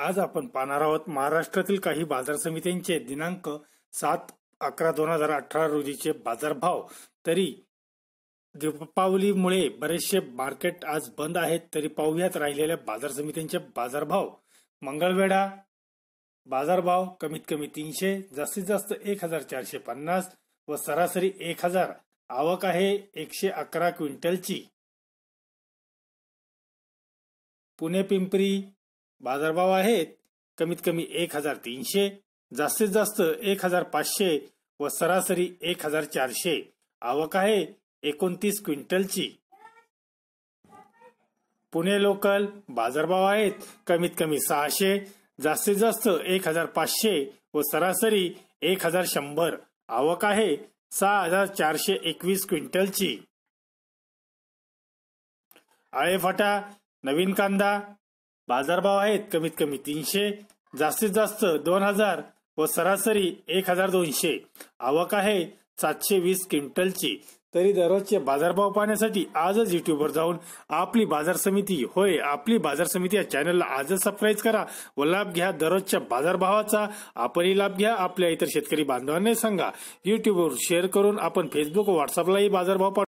आज आपण पाहणार आहोत महाराष्ट्रातील काही बाजार समित्यांचे दिनांक सात अकरा दोन हजार अठरा रोजीचे बाजारभाव तरी दीपावलीमुळे बरेचसे मार्केट आज बंद आहेत तरी पाहुयात राहिलेल्या बाजार समित्यांचे बाजारभाव मंगळवेढा बाजारभाव कमीत कमी तीनशे जास्तीत जास्त एक हजार चारशे पन्नास व सरासरी एक हजार आवक आहे एकशे अकरा क्विंटलची पुणे पिंपरी बाजारभाव आहेत कमीत कमी एक हजार तीनशे जास्तीत जास्त एक हजार पाचशे व सरासरी एक हजार चारशे आवक आहे एकोणतीस क्विंटलची पुणे लोकल बाजारभाव आहेत कमीत कमी सहाशे जास्तीत जास्त एक हजार पाचशे व सरासरी एक हजार शंभर आवक आहे सहा हजार चारशे एकवीस क्विंटलची आळेफाटा नवीन कांदा बाजारभाव आहेत कमीत कमी तीनशे जास्तीत जास्त दोन हजार व सरासरी एक हजार दोनशे आवक आहे सातशे वीस क्विंटलची तरी दररोजचे बाजारभाव पाहण्यासाठी आजच युट्यूबवर जाऊन आपली बाजार समिती होय आपली बाजार समिती या चॅनलला आजच सबस्क्राईब करा व लाभ घ्या दररोजच्या बाजारभावाचा आपणही लाभ घ्या आपल्या इतर शेतकरी बांधवांनाही सांगा युट्यूबवर शेअर करून आपण फेसबुक व व्हॉट्सअपलाही बाजारभाव